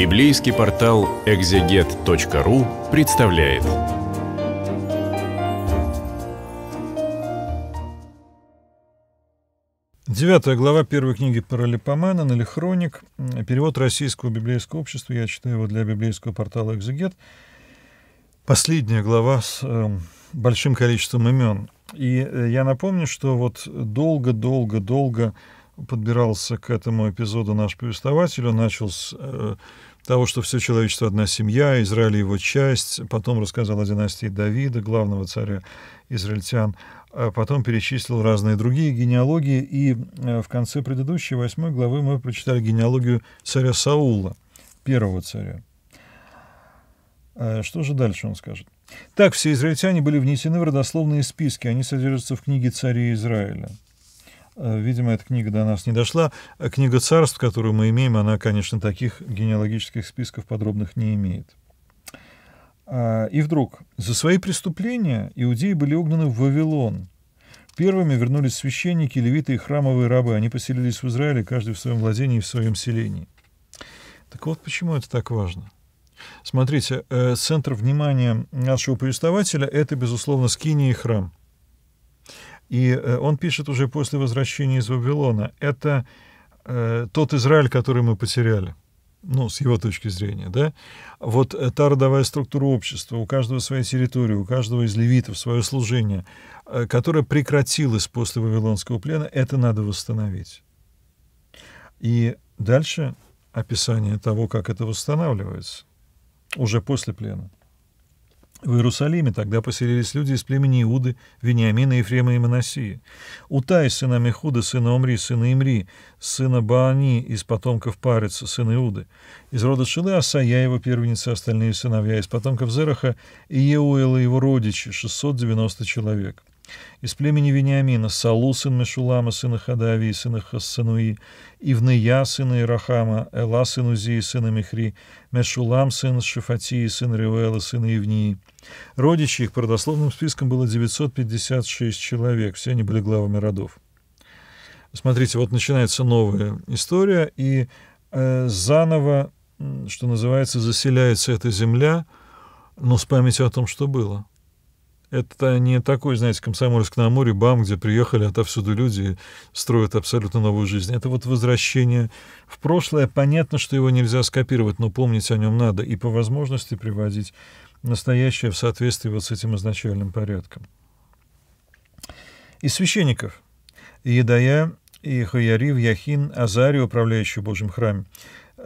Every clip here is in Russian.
Библейский портал экзегет.ру представляет. Девятая глава первой книги Паралипомана, Налихроник, перевод Российского библейского общества, я читаю его для библейского портала «Экзегет». Последняя глава с э, большим количеством имен. И э, я напомню, что вот долго-долго-долго подбирался к этому эпизоду наш повествователь. Он начал с э, того, что все человечество одна семья, Израиль его часть, потом рассказал о династии Давида, главного царя израильтян, а потом перечислил разные другие генеалогии, и э, в конце предыдущей, восьмой главы, мы прочитали генеалогию царя Саула, первого царя. Э, что же дальше он скажет? Так, все израильтяне были внесены в родословные списки, они содержатся в книге царей Израиля. Э, видимо, эта книга до нас не дошла. Э, книга царств, которую мы имеем, она, конечно, таких генеалогических списков подробных не имеет. А, и вдруг, за свои преступления иудеи были угнаны в Вавилон. Первыми вернулись священники, левиты и храмовые рабы. Они поселились в Израиле, каждый в своем владении и в своем селении. Так вот, почему это так важно? Смотрите, э, центр внимания нашего повествователя — это, безусловно, скиния и храм. И э, он пишет уже после возвращения из Вавилона. Это э, тот Израиль, который мы потеряли. Ну, с его точки зрения, да. Вот э, та родовая структура общества, у каждого своя территория, у каждого из левитов свое служение, э, которое прекратилось после Вавилонского плена, это надо восстановить. И дальше описание того, как это восстанавливается уже после плена. В Иерусалиме тогда поселились люди из племени Иуды, Вениамина, Ефрема и Моносии. Утай, сына Мехуда, сына Омри, сына Имри, сына Баани из потомков Парица, сына Иуды. Из рода Шилы Асая, его первенница, остальные сыновья, из потомков Зераха и Еуэла, его родичи, 690 человек из племени Вениамина, Салу, сын Мешулама, сына Хадави, сына Хассануи, Ивныя сына Ирахама, Эла, сын Узии, сына Михри, Мешулам, сын Шифатии, сын Ревела, сын Ивнии Родичи их по родословным спискам было 956 человек, все они были главами родов. Смотрите, вот начинается новая история, и э, заново, что называется, заселяется эта земля, но с памятью о том, что было. Это не такой, знаете, Комсомольск на море, бам, где приехали а отовсюду люди и строят абсолютно новую жизнь. Это вот возвращение в прошлое. Понятно, что его нельзя скопировать, но помнить о нем надо и по возможности приводить настоящее в соответствии вот с этим изначальным порядком. Из священников Едая и Хаярив, Яхин, Азарий, управляющий Божьим храме,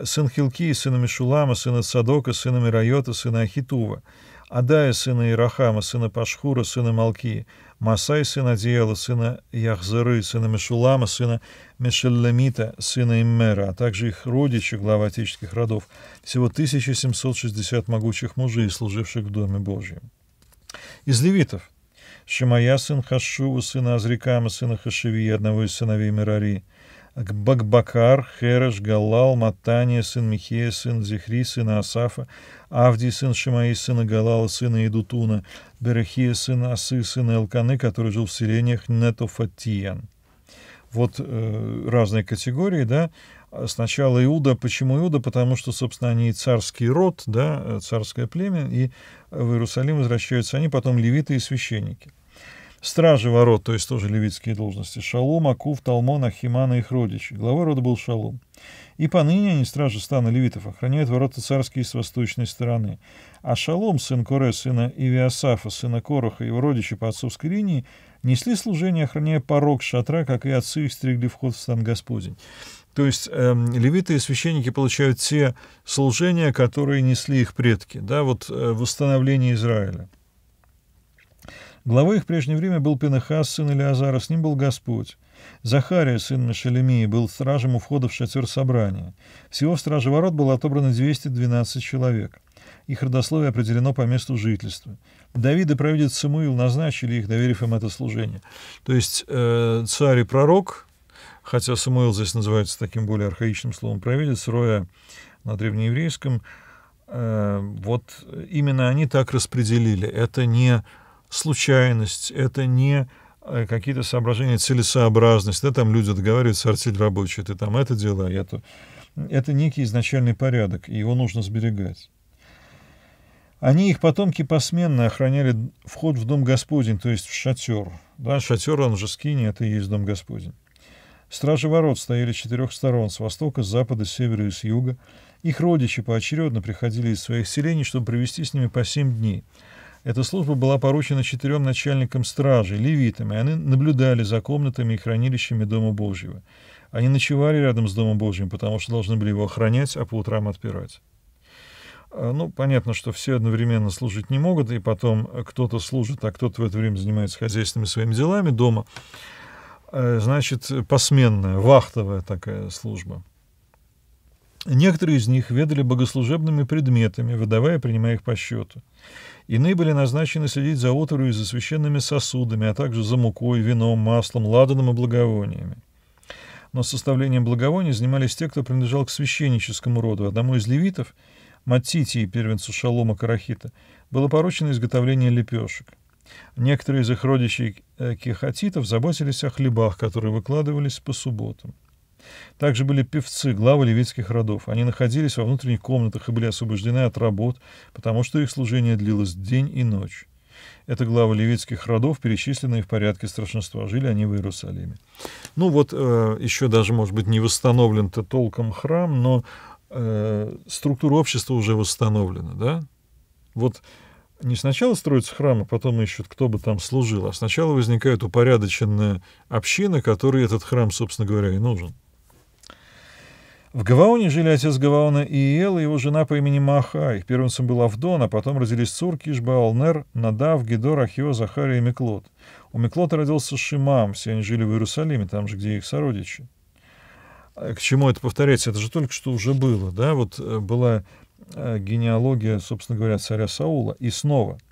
сын Хилки, сына Мишулама, сына Садока, сына Мирайота, сына Ахитува – Адая, сына Ирахама, сына Пашхура, сына Малки, Масай, сына Диела, сына Яхзыры, сына Мишулама, сына Мишеллемита, сына Иммера, а также их родичи, глава отеческих родов, всего 1760 могучих мужей, служивших в Доме Божьем. Из левитов Шимая, сын Хашува, сына Азрикама, сына Хашеви, одного из сыновей Мирари, Бакбакар, Хереш, Галал, Матания, сын Михея, сын Зихри, сын Асафа, Авдий, сын Шимаи, сына Галала, сына Идутуна, Берехия сын Асы, сын Элканы, который жил в селениях Нетофатиян. Вот э, разные категории, да, сначала Иуда. Почему Иуда? Потому что, собственно, они царский род, да, э, царское племя, и в Иерусалим возвращаются они, потом левиты и священники. Стражи ворот, то есть тоже левитские должности, Шалум, Акув, Талмон, Ахиман и их родичи. Глава рода был Шалум. И поныне они, стражи стана левитов, охраняют ворота царские с восточной стороны. А Шалом, сын Коре, сына Ивиасафа, сына Короха, его родичи по отцовской линии, несли служение, охраняя порог шатра, как и отцы их стригли вход в стан Господень. То есть э, левиты и священники получают те служения, которые несли их предки, да, вот э, восстановление Израиля. Главой их прежнее время был Пенахас, сын Илиазара, с ним был Господь. Захария, сын Мешелемии, был стражем у входа в шатер собрания. Всего в страже ворот было отобрано 212 человек. Их родословие определено по месту жительства. Давид и праведец Самуил назначили их, доверив им это служение. То есть э, царь и пророк, хотя Самуил здесь называется таким более архаичным словом праведец, Роя на древнееврейском, э, вот именно они так распределили. Это не случайность, это не э, какие-то соображения целесообразности, да, там люди договариваются, артель рабочий, ты там это дело а я то. Это некий изначальный порядок, и его нужно сберегать. Они, их потомки, посменно охраняли вход в Дом Господень, то есть в шатер. Да, шатер, он же скини, это и есть Дом Господень. Стражи ворот стояли с четырех сторон, с востока, с запада, с севера и с юга. Их родичи поочередно приходили из своих селений, чтобы провести с ними по семь дней. Эта служба была поручена четырем начальникам стражи, левитам, и они наблюдали за комнатами и хранилищами Дома Божьего. Они ночевали рядом с Домом Божьим, потому что должны были его охранять, а по утрам отпирать. А, ну, понятно, что все одновременно служить не могут, и потом э, кто-то служит, а кто-то в это время занимается хозяйственными своими делами дома. Э, значит, посменная, вахтовая такая служба. Некоторые из них ведали богослужебными предметами, выдавая и принимая их по счету. Иные были назначены следить за оторью и за священными сосудами, а также за мукой, вином, маслом, ладаном и благовониями. Но составлением благовоний занимались те, кто принадлежал к священническому роду. Одному из левитов, Матитии, первенцу Шалома Карахита, было поручено изготовление лепешек. Некоторые из их родичей э, кихатитов заботились о хлебах, которые выкладывались по субботам. Также были певцы, главы левитских родов. Они находились во внутренних комнатах и были освобождены от работ, потому что их служение длилось день и ночь. Это главы левитских родов, перечисленные в порядке страшенства. Жили они в Иерусалиме. Ну вот, э, еще даже, может быть, не восстановлен-то толком храм, но э, структура общества уже восстановлена, да? Вот не сначала строятся храмы, а потом ищут, кто бы там служил, а сначала возникает упорядоченная община, которой этот храм, собственно говоря, и нужен. В Гаваоне жили отец Гаваона Иел и его жена по имени Маха. Их первенцем был Авдон, а потом родились цурки Алнер, Надав, Гедор, Ахио, Захария и Меклот. У Меклота родился Шимам, все они жили в Иерусалиме, там же, где их сородичи. А к чему это повторяется? Это же только что уже было, да? Вот э, была э, генеалогия, собственно говоря, царя Саула. И снова —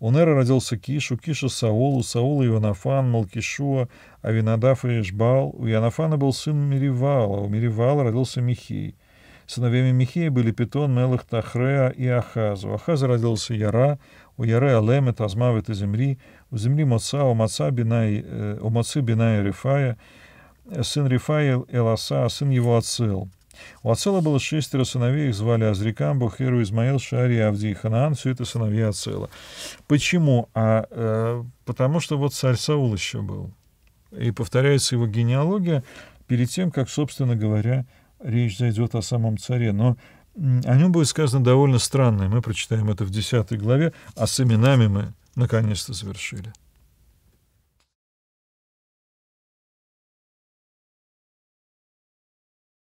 у Нера родился Киш, у Киша Саул, у Саула Ионафан, Малкишуа, Авинадав и Ишбал. У Ионафана был сын Миривала, у Миривала родился Михей. Сыновьями Михея были Питон, Мелах, Тахреа и Ахаз. У Ахаза родился Яра, у Яры Алемет, Азмавет и Земри, у земли Моца, у Моца Бинай, э, у Моцы Бинай Рифая, сын Рифаил Эласа, а сын его Ацил. У Ацела было шестеро сыновей, их звали Азрикам, Бухеру, Измаил, Шари, Авдий, Ханаан, все это сыновья Ацела. Почему? А, э, потому что вот царь Саул еще был. И повторяется его генеалогия перед тем, как, собственно говоря, речь зайдет о самом царе. Но о нем будет сказано довольно странное. Мы прочитаем это в 10 главе, а с именами мы наконец-то завершили.